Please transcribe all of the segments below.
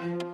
Thank you.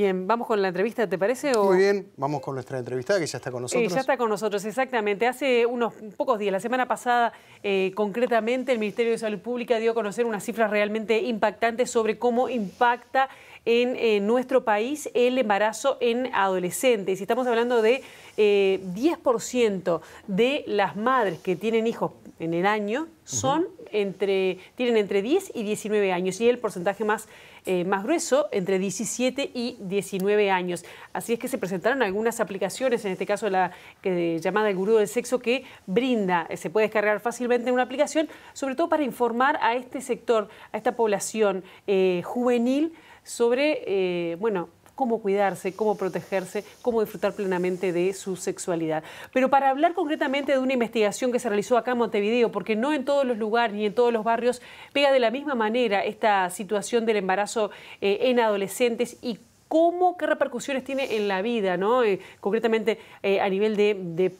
Bien, vamos con la entrevista, ¿te parece? Muy bien, vamos con nuestra entrevista que ya está con nosotros. ya está con nosotros, exactamente. Hace unos pocos días, la semana pasada, eh, concretamente, el Ministerio de Salud Pública dio a conocer unas cifras realmente impactantes sobre cómo impacta en nuestro país el embarazo en adolescentes. Y estamos hablando de 10% eh, de las madres que tienen hijos en el año son entre, tienen entre 10 y 19 años y el porcentaje más, eh, más grueso entre 17 y 19 años. Así es que se presentaron algunas aplicaciones, en este caso la llamada el gurú del sexo, que brinda, eh, se puede descargar fácilmente una aplicación, sobre todo para informar a este sector, a esta población eh, juvenil sobre, bueno, cómo cuidarse, cómo protegerse, cómo disfrutar plenamente de su sexualidad. Pero para hablar concretamente de una investigación que se realizó acá en Montevideo, porque no en todos los lugares ni en todos los barrios pega de la misma manera esta situación del embarazo eh, en adolescentes y cómo, qué repercusiones tiene en la vida, ¿no? Eh, concretamente eh, a nivel de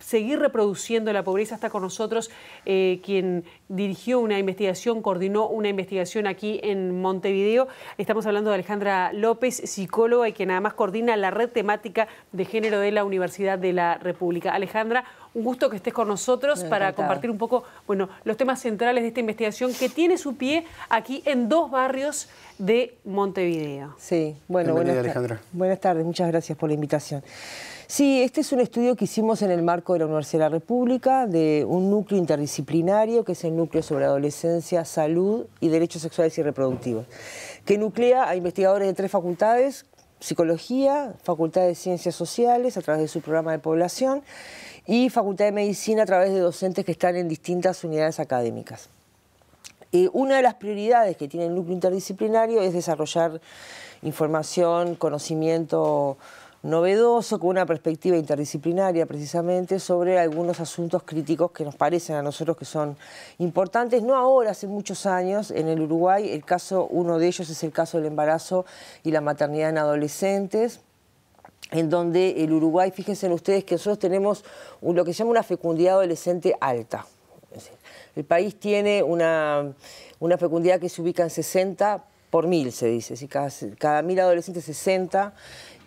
seguir reproduciendo la pobreza. Está con nosotros eh, quien dirigió una investigación, coordinó una investigación aquí en Montevideo. Estamos hablando de Alejandra López, psicóloga y que nada más coordina la red temática de género de la Universidad de la República. Alejandra, un gusto que estés con nosotros para compartir un poco bueno, los temas centrales de esta investigación que tiene su pie aquí en dos barrios de Montevideo. Sí, bueno, buenas, Alejandra. buenas tardes, muchas gracias por la invitación. Sí, este es un estudio que hicimos en el marco de la Universidad de la República, de un núcleo interdisciplinario, que es el núcleo sobre adolescencia, salud y derechos sexuales y reproductivos, que nuclea a investigadores de tres facultades, psicología, Facultad de Ciencias Sociales a través de su programa de población y Facultad de Medicina a través de docentes que están en distintas unidades académicas. Eh, una de las prioridades que tiene el núcleo interdisciplinario es desarrollar información, conocimiento novedoso, con una perspectiva interdisciplinaria precisamente sobre algunos asuntos críticos que nos parecen a nosotros que son importantes, no ahora, hace muchos años en el Uruguay, el caso, uno de ellos es el caso del embarazo y la maternidad en adolescentes en donde el Uruguay, fíjense ustedes que nosotros tenemos lo que se llama una fecundidad adolescente alta. El país tiene una, fecundidad que se ubica en 60 por mil, se dice, si cada, cada mil adolescentes 60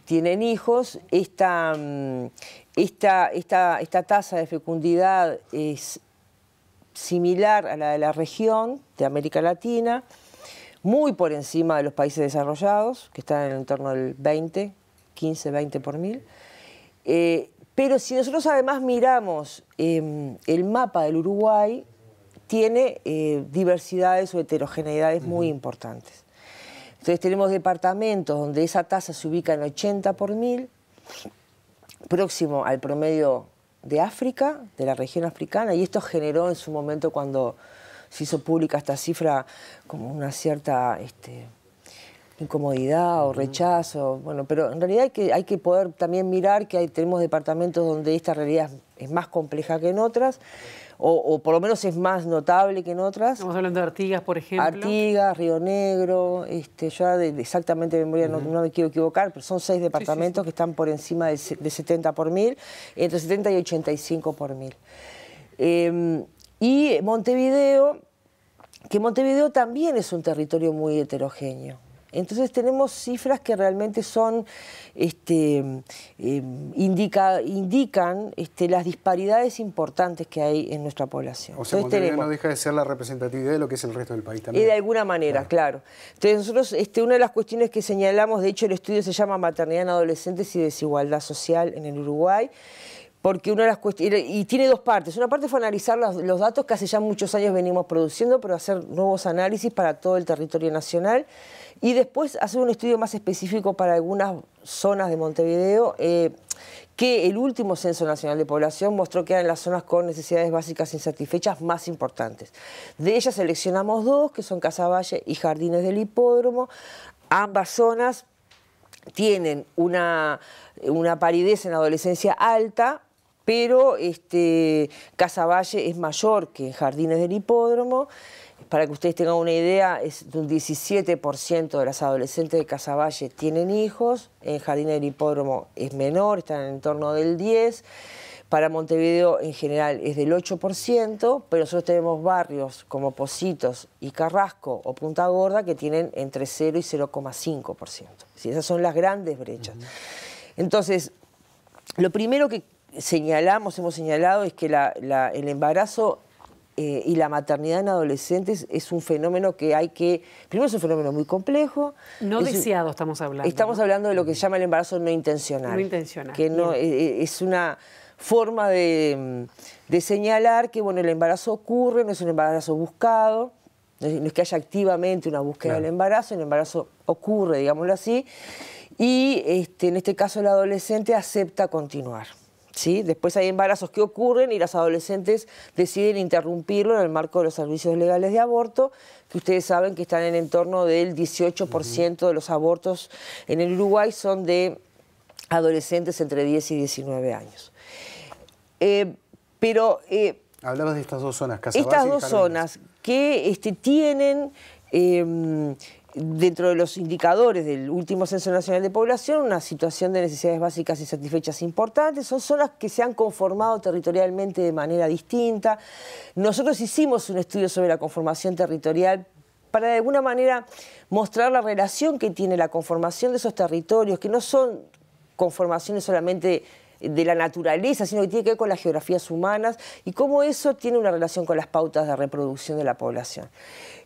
tienen hijos, mm, esta, esta tasa de fecundidad es similar a la de la región de América Latina, muy por encima de los países desarrollados, que están en el entorno del 20, 15, 20 por mil. Eh, pero si nosotros además miramos em, el mapa del Uruguay, tiene eh, diversidades o heterogeneidades muy importantes. Entonces tenemos departamentos donde esa tasa se ubica en 80 por mil, próximo al promedio de África, de la región africana, y esto generó en su momento cuando se hizo pública esta cifra como una cierta este, incomodidad o rechazo, bueno, pero en realidad hay que, poder también mirar que tenemos departamentos donde esta realidad es más compleja que en otras o, por lo menos es más notable que en otras. Estamos hablando de Artigas, por ejemplo. Artigas, Río Negro, este, ya exactamente memoria no, me quiero equivocar, pero son seis departamentos que están por encima de, de 70 por mil, entre 70 y 85 por mil. Em, y Montevideo, que Montevideo también es un territorio muy heterogéneo. Entonces tenemos cifras que realmente son, este, em, indican este, las disparidades importantes que hay en nuestra población. O sea, no deja de ser la representatividad de lo que es el resto del país también. Y de alguna manera, claro. Entonces nosotros, este, una de las cuestiones que señalamos, de hecho el estudio se llama Maternidad en Adolescentes y Desigualdad Social en el Uruguay, porque una de las cuestiones, y tiene dos partes, una parte fue analizar los, datos que hace ya muchos años venimos produciendo, pero hacer nuevos análisis para todo el territorio nacional, y después hacer un estudio más específico para algunas zonas de Montevideo, eh, que el último Censo Nacional de Población mostró que eran las zonas con necesidades básicas insatisfechas más importantes. De ellas seleccionamos dos, que son Casaballe y Jardines del Hipódromo, ambas zonas tienen una, una paridez en adolescencia alta, pero este, Casavalle es mayor que Jardines del Hipódromo. Para que ustedes tengan una idea, es un 17% de las adolescentes de Casavalle tienen hijos, en Jardines del Hipódromo es menor, están en torno del 10%, para Montevideo en general es del 8%, pero nosotros tenemos barrios como Positos y Carrasco o Punta Gorda que tienen entre 0 y 0,5%. Esas son las grandes brechas. Entonces, lo primero que señalamos, hemos señalado, es que el embarazo eh, y la maternidad en adolescentes es un fenómeno que hay que. Primero, es un fenómeno muy complejo. No deseado, estamos hablando. Estamos hablando de lo que se llama el embarazo no intencional. No intencional. Que no, eh, eh, es una forma de, señalar que bueno, el embarazo ocurre, no es un embarazo buscado, no es que haya activamente una búsqueda del embarazo, el embarazo ocurre, digámoslo así, y este, en este caso el adolescente acepta continuar. Después hay embarazos que ocurren y las adolescentes deciden interrumpirlo en el marco de los servicios legales de aborto, que ustedes saben que están en el entorno del 18% de los abortos en el Uruguay son de adolescentes entre 10 y 19 años. Eh, pero... Eh, hablamos de estas dos zonas, casi Estas dos zonas que este, tienen... Em, dentro de los indicadores del último Censo Nacional de Población, una situación de necesidades básicas y satisfechas importantes, son zonas que se han conformado territorialmente de manera distinta. Nosotros hicimos un estudio sobre la conformación territorial para de alguna manera mostrar la relación que tiene la conformación de esos territorios, que no son conformaciones solamente de la naturaleza, sino que tiene que ver con las geografías humanas y cómo eso tiene una relación con las pautas de reproducción de la población.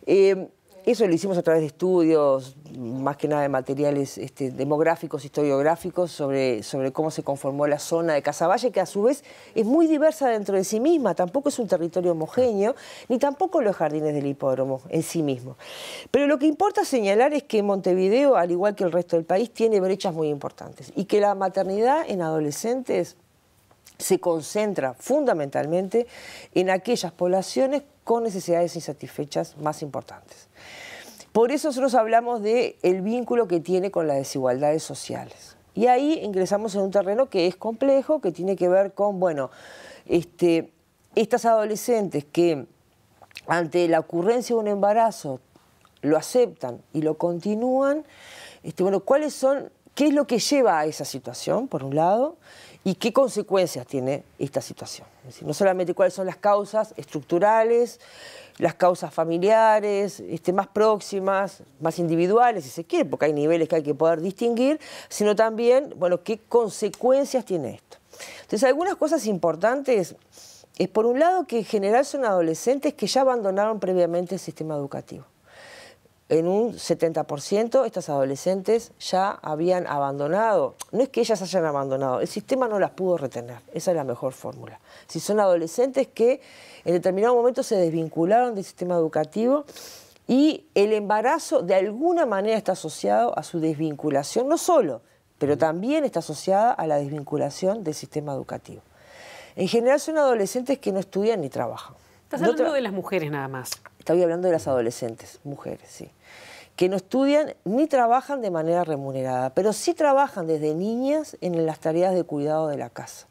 Eh, eso lo hicimos a través de estudios, más que nada de materiales este, demográficos, historiográficos, sobre, sobre cómo se conformó la zona de Casaballe, que a su vez es muy diversa dentro de sí misma, tampoco es un territorio homogéneo, ni tampoco los jardines del hipódromo en sí mismo. Pero lo que importa señalar es que Montevideo, al igual que el resto del país, tiene brechas muy importantes y que la maternidad en adolescentes se concentra fundamentalmente en aquellas poblaciones con necesidades insatisfechas más importantes. Por eso nosotros hablamos del vínculo que tiene con las desigualdades sociales. Y ahí ingresamos en un terreno que es complejo, que tiene que ver con, bueno, este, estas adolescentes que ante la ocurrencia de un embarazo lo aceptan y lo continúan, este, bueno, ¿cuáles son qué es lo que lleva a esa situación, por un lado, y qué consecuencias tiene esta situación. no solamente cuáles son las causas estructurales, las causas familiares, este, más próximas, más individuales, si se quiere, porque hay niveles que hay que poder distinguir, sino también, bueno, qué consecuencias tiene esto. Entonces, algunas cosas importantes es, por un lado, que en general son adolescentes que ya abandonaron previamente el sistema educativo en un 70% estas adolescentes ya habían abandonado. No es que ellas hayan abandonado, el sistema no las pudo retener. Esa es la mejor fórmula. Si son adolescentes que en determinado momento se desvincularon del sistema educativo y el embarazo de alguna manera está asociado a su desvinculación, no solo, pero también está asociada a la desvinculación del sistema educativo. En general son adolescentes que no estudian ni trabajan. Estás hablando de las mujeres nada más. Estoy hablando de las adolescentes, mujeres, sí. Que no estudian ni trabajan de manera remunerada, pero sí trabajan desde niñas en las tareas de cuidado de la casa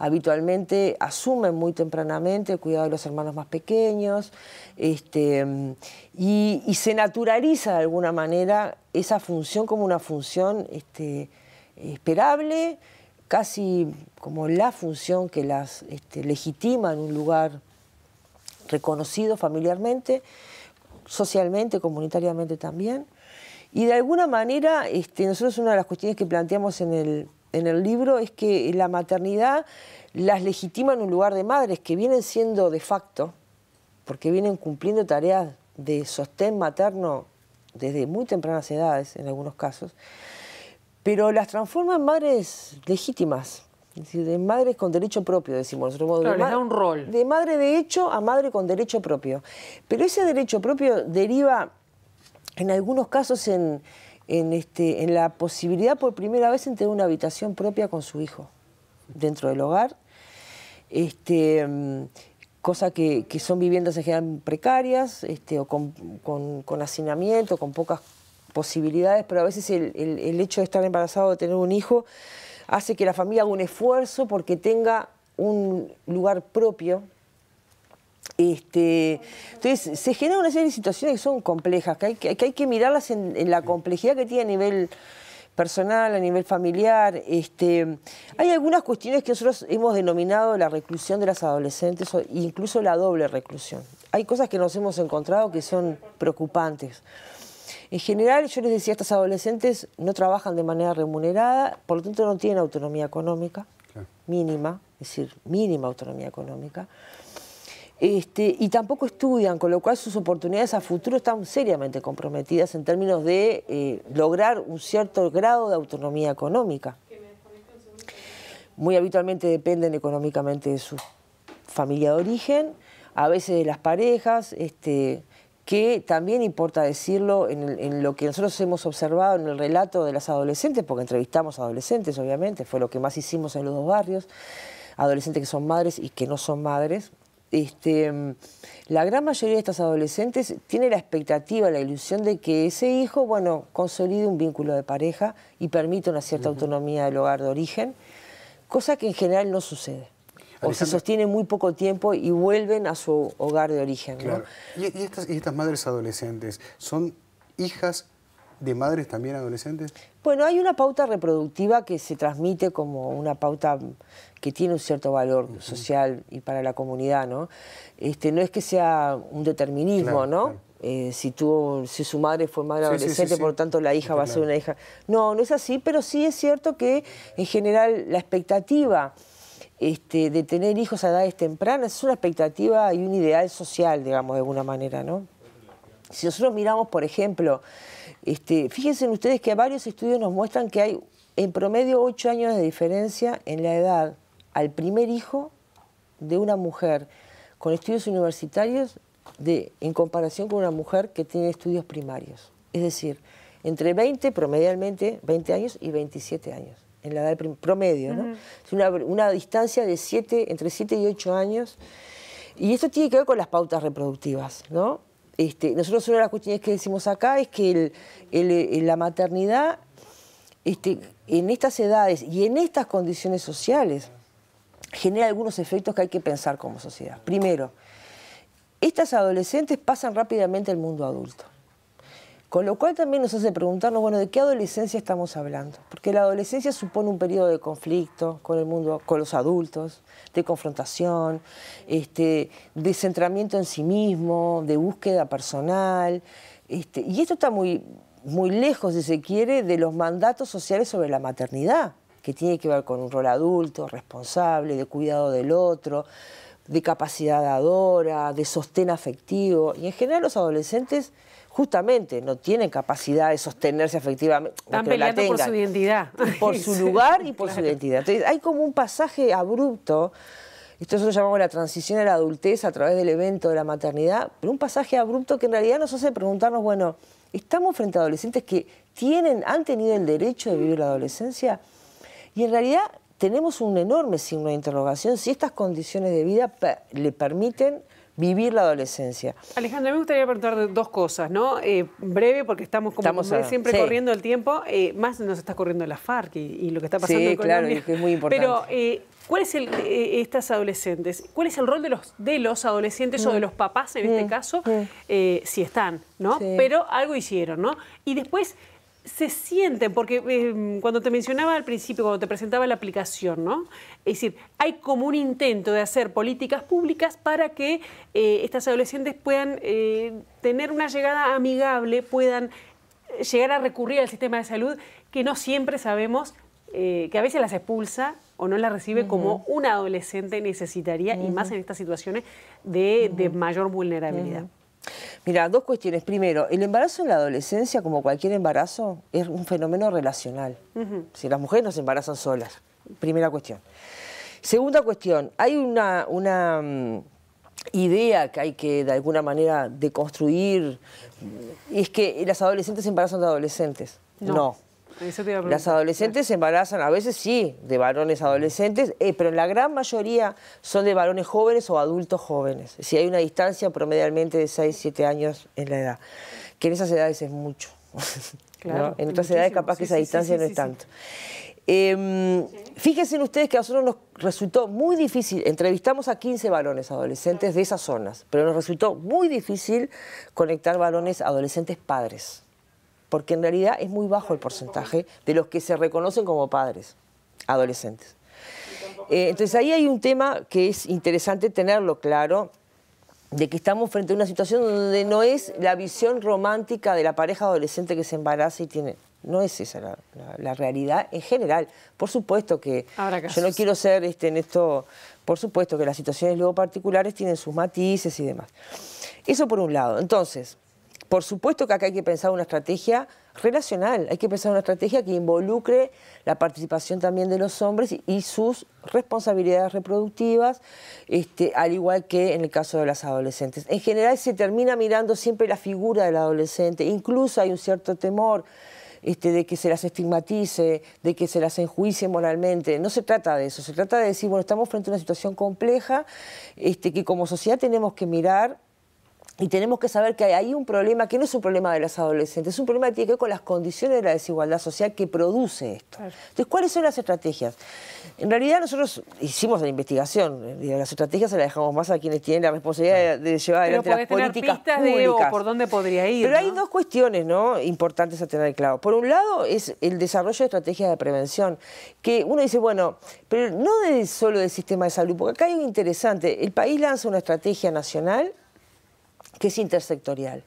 habitualmente asumen muy tempranamente el cuidado de los hermanos más pequeños este, y, se naturaliza de alguna manera esa función como una función este, esperable, casi como la función que las este, legitima en un lugar reconocido familiarmente, socialmente, comunitariamente también. Y de alguna manera, este, nosotros una de las cuestiones que planteamos en el, en el libro es que la maternidad las legitima en un lugar de madres que vienen siendo de facto, porque vienen cumpliendo tareas de sostén materno desde muy tempranas edades en algunos casos, pero las transforma en madres legítimas, de madres con derecho propio, decimos nosotros. Claro, de da un rol. De madre de hecho a madre con derecho propio. Pero ese derecho propio deriva, en algunos casos, en, este, la posibilidad por primera vez en tener una habitación propia con su hijo, dentro del hogar. Este, mm, cosa que, son viviendas en general precarias, este, o con, hacinamiento, con pocas posibilidades, pero a veces el, el hecho de estar embarazado, de tener un hijo, hace que la familia haga un esfuerzo porque tenga un lugar propio. Este, entonces, se genera una serie de situaciones que son complejas, que hay que, mirarlas en, la complejidad que tiene a nivel personal, a nivel familiar. Este, hay algunas cuestiones que nosotros hemos denominado la reclusión de las adolescentes, incluso la doble reclusión. Hay cosas que nos hemos encontrado que son preocupantes. En general, yo les decía, estas adolescentes no trabajan de manera remunerada, por lo tanto no tienen autonomía económica, mínima, es decir, mínima autonomía económica. Este, y tampoco estudian, con lo cual sus oportunidades a futuro están seriamente comprometidas en términos de eh, lograr un cierto grado de autonomía económica. Muy habitualmente dependen económicamente de su familia de origen, a veces de las parejas, este, que también importa decirlo en, lo que nosotros hemos observado en el relato de las adolescentes, porque entrevistamos adolescentes, obviamente, fue lo que más hicimos en los dos barrios, adolescentes que son madres y que no son madres. Este, la gran mayoría de estas adolescentes tiene la expectativa, la ilusión de que ese hijo, bueno, consolide un vínculo de pareja y permita una cierta autonomía del hogar de origen, cosa que en general no sucede o se sostienen muy poco tiempo y vuelven a su hogar de origen. ¿Y, estas, madres adolescentes son hijas de madres también adolescentes? Bueno, hay una pauta reproductiva que se transmite como una pauta que tiene un cierto valor social y para la comunidad, ¿no? Este, no es que sea un determinismo, ¿no? Eh, si, si su madre fue madre adolescente, por lo por tanto la hija va a ser una hija. No, no es así, pero sí es cierto que en general la expectativa este, de tener hijos a edades tempranas es una expectativa y un ideal social, digamos, de alguna manera, ¿no? Si nosotros miramos, por ejemplo, este, fíjense ustedes que varios estudios nos muestran que hay en promedio ocho años de diferencia en la edad al primer hijo de una mujer con estudios universitarios de, en comparación con una mujer que tiene estudios primarios. Es decir, entre 20, promedialmente, 20 años y 27 años en la edad promedio, ¿no? Es una, distancia de siete, entre 7 y 8 años. Y esto tiene que ver con las pautas reproductivas, ¿no? Este, nosotros una de las cuestiones que decimos acá es que la maternidad este, en estas edades y en estas condiciones sociales genera algunos efectos que hay que pensar como sociedad. Primero, estas adolescentes pasan rápidamente al mundo adulto. Con lo cual también nos hace preguntarnos, bueno, ¿de qué adolescencia estamos hablando? Porque la adolescencia supone un periodo de conflicto con el mundo, con los adultos, de confrontación, este, de centramiento en sí mismo, de búsqueda personal. Este, y esto está muy, muy lejos, si se quiere, de los mandatos sociales sobre la maternidad, que tiene que ver con un rol adulto, responsable, de cuidado del otro, de capacidad dadora, de sostén afectivo. Y en general los adolescentes justamente no tienen capacidad de sostenerse efectivamente. Están peleando por su identidad. Por su lugar y por su identidad. Entonces, hay como un pasaje abrupto. Esto nosotros llamamos la transición a la adultez a través del evento de la maternidad, pero un pasaje abrupto que en realidad nos hace preguntarnos, bueno, estamos frente a adolescentes que tienen, han tenido el derecho de vivir la adolescencia y en realidad tenemos un enorme signo de interrogación si estas condiciones de vida le permiten vivir la adolescencia. Alejandra, me gustaría preguntar dos cosas, ¿no? Eh, breve, porque estamos como siempre corriendo el tiempo, eh, más nos está corriendo la FARC y, lo que está pasando en Colombia. claro, es muy importante. Pero, eh, ¿cuál es el, estas adolescentes? ¿Cuál es el rol de los, de los adolescentes o de mm. los papás en este mm. caso, mm. si están, ¿no? Pero algo hicieron, ¿no? Y después se sienten, porque em, cuando te mencionaba al principio, cuando te presentaba la aplicación, ¿no? Es decir, hay como un intento de hacer políticas públicas para que eh, estas adolescentes puedan eh, tener una llegada amigable, puedan eh, llegar a recurrir al sistema de salud, que no siempre sabemos que a veces las expulsa o no las recibe como un adolescente necesitaría, y más en estas situaciones de mayor vulnerabilidad. Mira, dos cuestiones. Primero, el embarazo en la adolescencia, como cualquier embarazo, es un fenómeno relacional. Si las mujeres no se embarazan solas, primera cuestión. Segunda cuestión, hay una, una mm, idea que hay que de alguna manera deconstruir, es que las adolescentes se embarazan de adolescentes. no. Las adolescentes se embarazan, a veces sí, de varones adolescentes, eh, pero la gran mayoría son de varones jóvenes o adultos jóvenes. Si hay una distancia promedialmente de 6, 7 años en la edad, que en esas edades es mucho. En otras edades capaz que esa distancia no es tanto. Em, fíjense ustedes que a nosotros nos resultó muy difícil, entrevistamos a 15 varones adolescentes de esas zonas, pero nos resultó muy difícil conectar varones adolescentes padres porque en realidad es muy bajo el porcentaje de los que se reconocen como padres, adolescentes. Eh, entonces ahí hay un tema que es interesante tenerlo claro, de que estamos frente a una situación donde no es la visión romántica de la pareja adolescente que se embaraza y tiene... No es esa la, realidad en general. Por supuesto que yo no quiero ser este, en esto, por supuesto que las situaciones luego particulares tienen sus matices y demás. Eso por un lado. Entonces, por supuesto que acá hay que pensar una estrategia relacional, hay que pensar una estrategia que involucre la participación también de los hombres y sus responsabilidades reproductivas, este, al igual que en el caso de las adolescentes. En general se termina mirando siempre la figura del adolescente, incluso hay un cierto temor. Este, de que se las estigmatice, de que se las enjuicie moralmente. No se trata de eso, se trata de decir, bueno, estamos frente a una situación compleja este, que como sociedad tenemos que mirar y tenemos que saber que hay un problema que no es un problema de las adolescentes, es un problema que tiene que ver con las condiciones de la desigualdad social que produce esto. Entonces, ¿cuáles son las estrategias? En realidad nosotros hicimos la investigación, y eh, las estrategias se las dejamos más a quienes tienen la responsabilidad de llevar adelante las políticas públicas. por dónde podría ir. Pero hay dos cuestiones ¿no? importantes a tener claro. Por un lado es el desarrollo de estrategias de prevención, que uno dice, bueno, pero no de, solo del sistema de salud, porque acá hay un interesante, el país lanza una estrategia nacional que es intersectorial.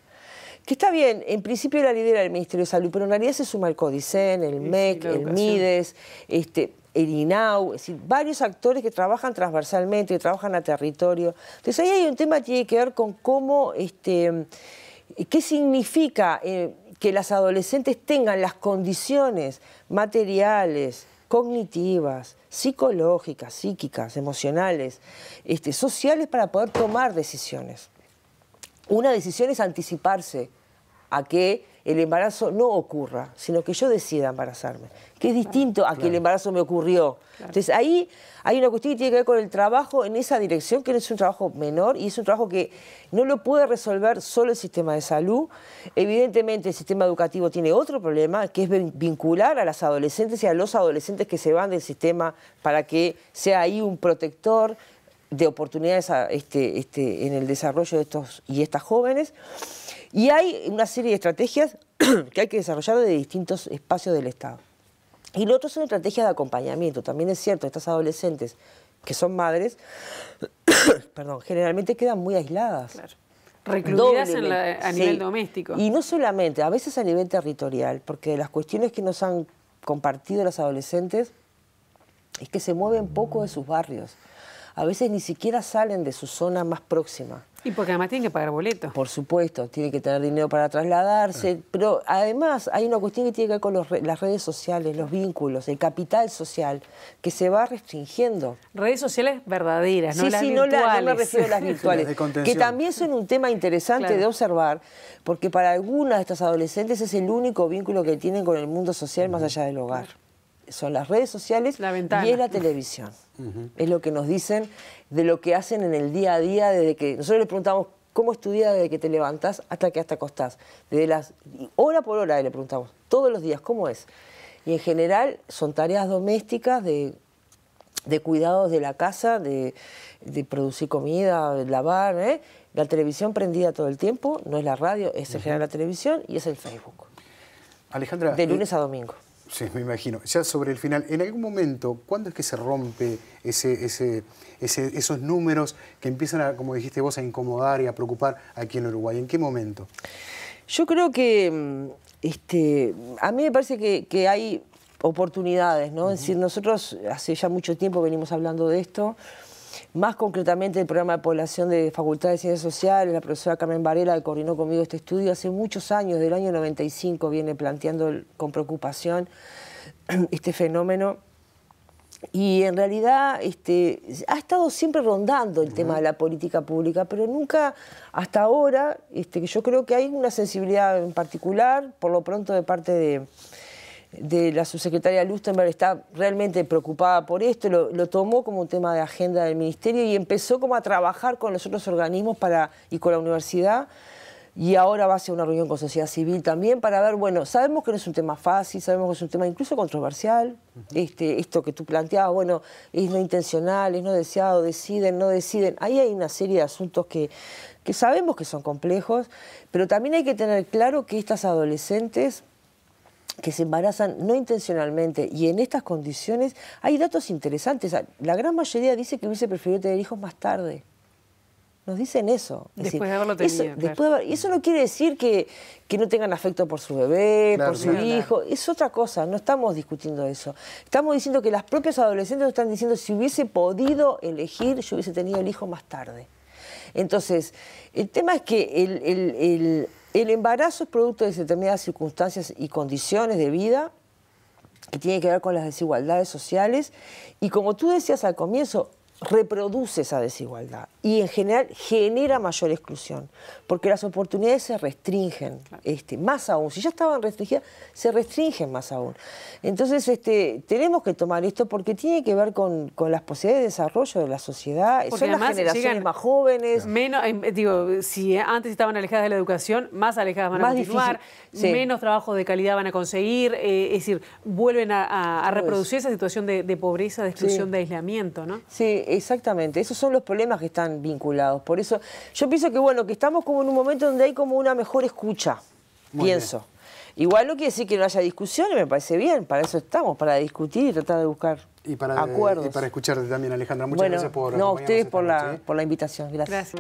Que está bien, en principio la lidera el Ministerio de Salud, pero en realidad se suma el CODICEN, el MEC, el MIDES, este, el INAU, es decir, varios actores que trabajan transversalmente, que trabajan a territorio. Entonces ahí hay un tema que tiene que ver con cómo, este, qué significa eh, que las adolescentes tengan las condiciones materiales, cognitivas, psicológicas, psíquicas, emocionales, este, sociales para poder tomar decisiones. Una decisión es anticiparse a que el embarazo no ocurra, sino que yo decida embarazarme, que es distinto a que el embarazo me ocurrió. Entonces ahí hay una cuestión que tiene que ver con el trabajo en esa dirección, que no es un trabajo menor y es un trabajo que no lo puede resolver solo el sistema de salud. Evidentemente el sistema educativo tiene otro problema, que es vincular a las adolescentes y a los adolescentes que se van del sistema para que sea ahí un protector de oportunidades este, este, en el desarrollo de estos y estas jóvenes. Y hay una serie de estrategias que hay que desarrollar de distintos espacios del Estado. Y lo otro son estrategias de acompañamiento. También es cierto, estas adolescentes que son madres, perdón, generalmente quedan muy aisladas. Claro. Recluidas a nivel doméstico. Y no solamente, a veces a nivel territorial, porque las cuestiones que nos han compartido las adolescentes es que se mueven poco de sus barrios a veces ni siquiera salen de su zona más próxima. Y porque además tienen que pagar boletos. Por supuesto, tienen que tener dinero para trasladarse, ah. pero además hay una cuestión que tiene que ver con las redes sociales, los vínculos, el capital social, que se va restringiendo. Redes sociales verdaderas, no las virtuales. sí, no las virtuales, que también son un tema interesante de observar, porque para algunas de estas adolescentes es el único vínculo que tienen con el mundo social más allá del hogar son las redes sociales y la televisión. Es lo que nos dicen de lo que hacen en el día a día, desde que nosotros le preguntamos cómo estudias desde que te levantas hasta que hasta acostás. Desde las hora por hora le preguntamos, todos los días, ¿cómo es? Y en general son tareas domésticas de, de cuidados de la casa, de, producir comida, de lavar. ¿eh? La televisión prendida todo el tiempo, no es la radio, es en general la televisión y es el Facebook. Alejandra. De eh, lunes a domingo. Sí, me imagino. Ya sobre el final, en algún momento, ¿cuándo es que se rompe ese, esos números que empiezan, a, como dijiste vos, a incomodar y a preocupar aquí en Uruguay? ¿En qué momento? Yo creo que, mm, este, a mí me parece que, hay oportunidades, ¿no? Es decir, nosotros hace ya mucho tiempo venimos hablando de esto. Más concretamente el programa de población de Facultad de Ciencias Sociales, la profesora Carmen Varela coordinó conmigo este estudio hace muchos años, del año 95 viene planteando con preocupación este fenómeno. Y en realidad este, ha estado siempre rondando el tema de la política pública, pero nunca hasta ahora, este, yo creo que hay una sensibilidad en particular, por lo pronto de parte de, de la subsecretaria Lustenberg está realmente preocupada por esto, lo, tomó como un tema de agenda del ministerio y empezó como a trabajar con los otros organismos para, y con la universidad. Y ahora va a ser una reunión con sociedad civil también para ver, bueno, sabemos que no es un tema fácil, sabemos que es un tema incluso controversial, este, esto que tú planteabas, bueno, es no intencional, es no deseado, deciden, no deciden. Ahí hay una serie de asuntos que, que sabemos que son complejos, pero también hay que tener claro que estas adolescentes que se embarazan no intencionalmente y en estas condiciones hay datos interesantes. Ah, la gran mayoría dice que hubiese preferido tener hijos más tarde. Nos dicen eso. después de haberlo tenido. y eso no quiere decir que, que, no tengan afecto por su bebé, por su hijo. Es otra cosa, no estamos discutiendo eso. Estamos diciendo que las propias adolescentes nos están diciendo si hubiese podido elegir, yo hubiese tenido el hijo más tarde. Entonces, el tema es que el el embarazo es producto de determinadas circunstancias y condiciones de vida que tiene que ver con las desigualdades sociales y como tú decías al comienzo, reproduce esa desigualdad y en general genera mayor exclusión, porque las oportunidades se restringen, este, más aún, si ya estaban restringidas, se restringen más aún. Entonces, este, tenemos que tomar esto porque tiene que ver con, las posibilidades de desarrollo de la sociedad, porque son las generaciones más jóvenes. Menos, eh, digo, si antes estaban alejadas de la educación, más alejadas van a más continuar, menos trabajo de calidad van a conseguir, eh, es decir, vuelven a, reproducir esa situación de, pobreza, de exclusión, de aislamiento, ¿no? Sí, exactamente, esos son los problemas que están vinculados. Por eso yo pienso que, bueno, que estamos como en un momento donde hay como una mejor escucha, pienso. Igual no quiere decir que no haya discusiones, me parece bien, para eso estamos, para discutir y tratar de buscar acuerdos. Y para escucharte también, Alejandra, muchas gracias por... No, ustedes por la, ¿eh? por la invitación, gracias.